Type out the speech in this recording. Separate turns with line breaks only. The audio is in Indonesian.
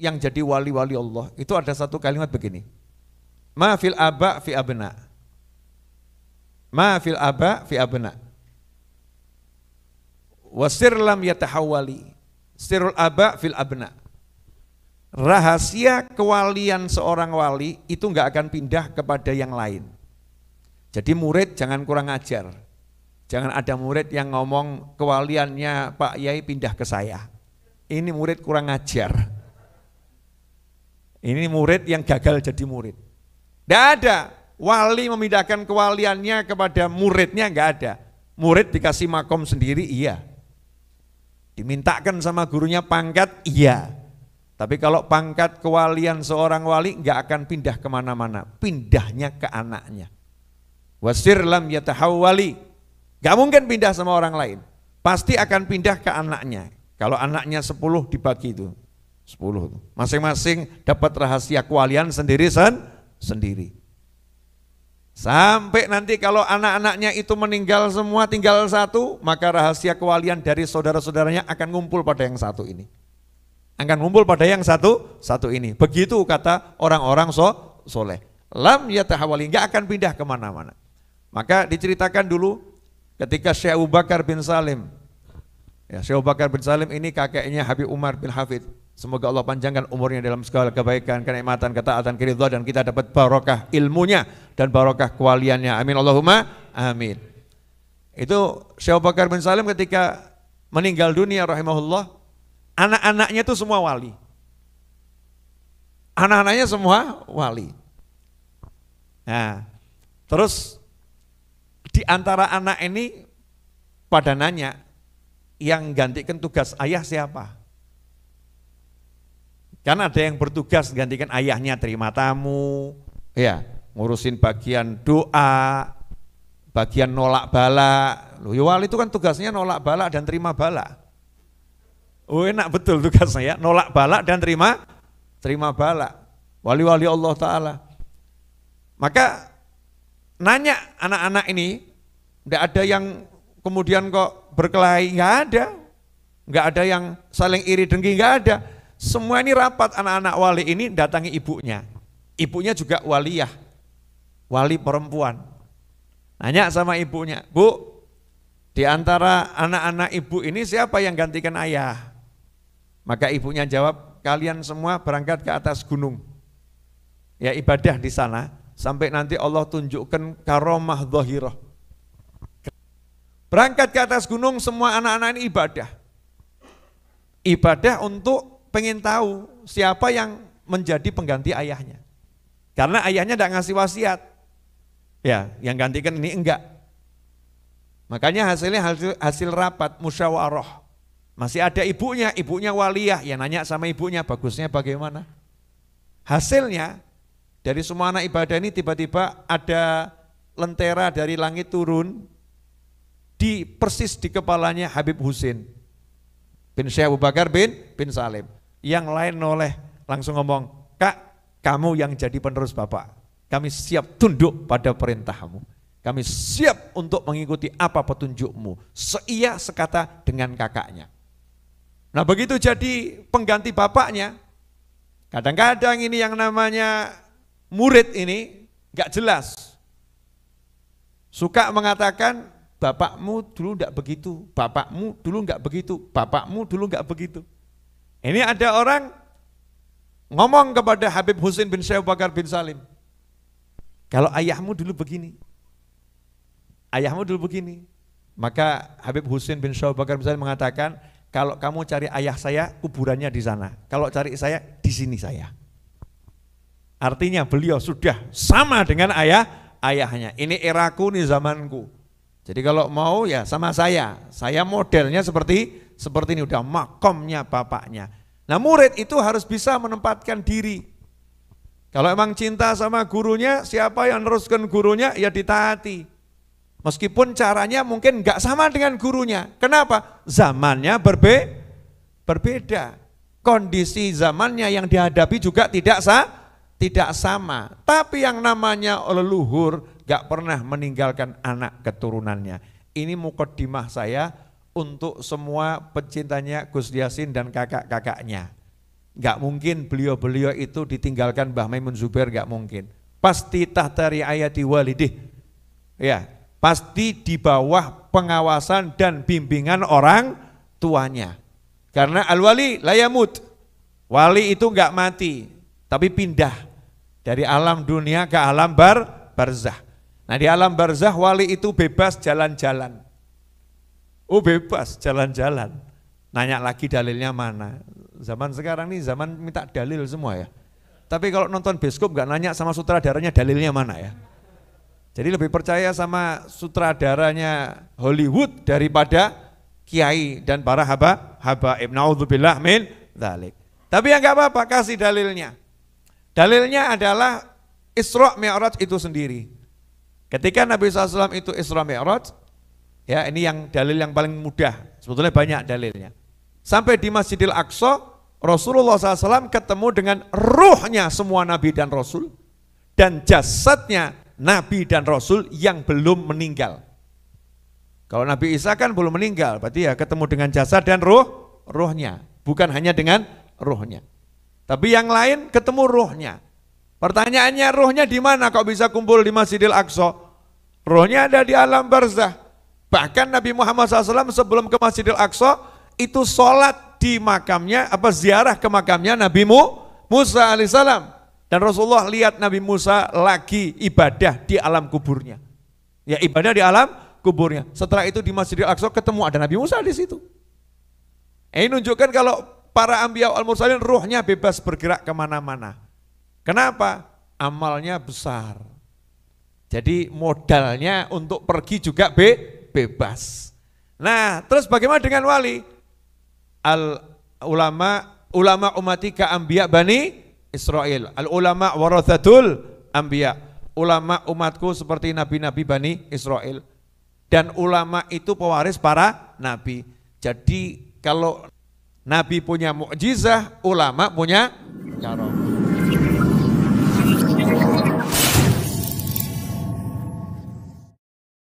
yang jadi wali-wali Allah itu ada satu kalimat begini. Ma fil aba fi abna. Ma fil aba fi abna. Wasir lam yatahawali. Sirul aba fil abna. Rahasia kewalian seorang wali itu nggak akan pindah kepada yang lain. Jadi murid jangan kurang ajar. Jangan ada murid yang ngomong kewaliannya Pak Yai pindah ke saya. Ini murid kurang ajar. Ini murid yang gagal jadi murid. Tidak ada. Wali memindahkan kewaliannya kepada muridnya enggak ada. Murid dikasih makom sendiri, iya. Dimintakan sama gurunya pangkat, iya. Tapi kalau pangkat kewalian seorang wali enggak akan pindah kemana-mana. Pindahnya ke anaknya. Wasir lam yatahawwali. Gak mungkin pindah sama orang lain. Pasti akan pindah ke anaknya. Kalau anaknya 10 dibagi itu. 10. Masing-masing dapat rahasia kualian sendiri sen sendiri. Sampai nanti kalau anak-anaknya itu meninggal semua tinggal satu, maka rahasia kewalian dari saudara-saudaranya akan ngumpul pada yang satu ini. Akan ngumpul pada yang satu, satu ini. Begitu kata orang-orang so, soleh. Lam yatahawali, nggak akan pindah kemana-mana. Maka diceritakan dulu ketika Syekh Abu Bakar bin Salim. Ya, Syekh Abu Bakar bin Salim ini kakeknya Habib Umar bin Hafid. Semoga Allah panjangkan umurnya dalam segala kebaikan, kenikmatan, ketaatan, keridhaan dan kita dapat barokah ilmunya dan barokah kewaliannya. Amin Allahumma amin. Itu Syekh Abu Bakar bin Salim ketika meninggal dunia rahimahullah, anak-anaknya itu semua wali. Anak-anaknya semua wali. Nah, terus di antara anak ini pada nanya, yang gantikan tugas ayah siapa? Karena ada yang bertugas gantikan ayahnya terima tamu, ya ngurusin bagian doa, bagian nolak bala. Ya wali itu kan tugasnya nolak bala dan terima bala. Oh enak betul tugasnya ya, nolak bala dan terima terima bala. Wali-wali Allah Ta'ala. Maka nanya anak-anak ini, tidak ada yang kemudian kok berkelahi, enggak ada. Enggak ada yang saling iri dengki, nggak ada. Semua ini rapat anak-anak wali ini datangi ibunya. Ibunya juga waliyah, wali perempuan. Nanya sama ibunya, bu, di antara anak-anak ibu ini siapa yang gantikan ayah? Maka ibunya jawab, kalian semua berangkat ke atas gunung. Ya ibadah di sana, Sampai nanti Allah tunjukkan karomah zahirah. Berangkat ke atas gunung semua anak-anak ini ibadah. Ibadah untuk pengen tahu siapa yang menjadi pengganti ayahnya. Karena ayahnya tidak ngasih wasiat. Ya, yang gantikan ini enggak. Makanya hasilnya hasil, hasil rapat, musyawarah. Masih ada ibunya, ibunya waliyah, yang nanya sama ibunya bagusnya bagaimana. Hasilnya dari semua anak ibadah ini tiba-tiba ada lentera dari langit turun di persis di kepalanya Habib Husin bin Syekh Abu Bakar bin bin Salim. Yang lain oleh langsung ngomong, "Kak, kamu yang jadi penerus Bapak. Kami siap tunduk pada perintahmu. Kami siap untuk mengikuti apa petunjukmu." Seia sekata dengan kakaknya. Nah begitu jadi pengganti bapaknya, kadang-kadang ini yang namanya murid ini nggak jelas. Suka mengatakan bapakmu dulu nggak begitu, bapakmu dulu nggak begitu, bapakmu dulu nggak begitu. Ini ada orang ngomong kepada Habib Husin bin Syekh Bakar bin Salim. Kalau ayahmu dulu begini, ayahmu dulu begini, maka Habib Husin bin Syekh Bakar bin Salim mengatakan, kalau kamu cari ayah saya, kuburannya di sana. Kalau cari saya, di sini saya. Artinya beliau sudah sama dengan ayah ayahnya. Ini eraku, ini zamanku. Jadi kalau mau ya sama saya. Saya modelnya seperti seperti ini udah makomnya bapaknya. Nah murid itu harus bisa menempatkan diri. Kalau emang cinta sama gurunya, siapa yang neruskan gurunya ya ditaati. Meskipun caranya mungkin nggak sama dengan gurunya. Kenapa? Zamannya berbe berbeda. Kondisi zamannya yang dihadapi juga tidak sah tidak sama. Tapi yang namanya leluhur gak pernah meninggalkan anak keturunannya. Ini mukodimah saya untuk semua pecintanya Gus Yasin dan kakak-kakaknya. Gak mungkin beliau-beliau itu ditinggalkan Mbah Maimun Zubair gak mungkin. Pasti tahtari riayati walidih. Ya, pasti di bawah pengawasan dan bimbingan orang tuanya. Karena al-wali layamut. Wali itu enggak mati, tapi pindah dari alam dunia ke alam bar barzah. Nah di alam barzah wali itu bebas jalan-jalan. Oh bebas jalan-jalan. Nanya lagi dalilnya mana. Zaman sekarang nih zaman minta dalil semua ya. Tapi kalau nonton biskup gak nanya sama sutradaranya dalilnya mana ya. Jadi lebih percaya sama sutradaranya Hollywood daripada kiai dan para haba habaib. Naudzubillah min dalik. Tapi yang nggak apa-apa kasih dalilnya. Dalilnya adalah Isra Mi'raj itu sendiri. Ketika Nabi SAW itu Isra Mi'raj, ya ini yang dalil yang paling mudah, sebetulnya banyak dalilnya. Sampai di Masjidil Aqsa, Rasulullah SAW ketemu dengan ruhnya semua Nabi dan Rasul, dan jasadnya Nabi dan Rasul yang belum meninggal. Kalau Nabi Isa kan belum meninggal, berarti ya ketemu dengan jasad dan ruh, ruhnya, bukan hanya dengan ruhnya. Tapi yang lain ketemu rohnya. Pertanyaannya rohnya di mana kok bisa kumpul di Masjidil Aqsa? Rohnya ada di alam barzah. Bahkan Nabi Muhammad SAW sebelum ke Masjidil Aqsa itu sholat di makamnya, apa ziarah ke makamnya Nabi Mu, Musa alaihissalam. Dan Rasulullah lihat Nabi Musa lagi ibadah di alam kuburnya. Ya ibadah di alam kuburnya. Setelah itu di Masjidil Aqsa ketemu ada Nabi Musa di situ. Ini eh, nunjukkan kalau para ambiya al mursalin ruhnya bebas bergerak kemana-mana. Kenapa? Amalnya besar. Jadi modalnya untuk pergi juga be bebas. Nah, terus bagaimana dengan wali? Al ulama ulama umatika ambiya bani Israel. Al ulama warathatul ambiya. Ulama umatku seperti nabi-nabi bani Israel. Dan ulama itu pewaris para nabi. Jadi kalau Nabi punya mukjizah, ulama punya karomah.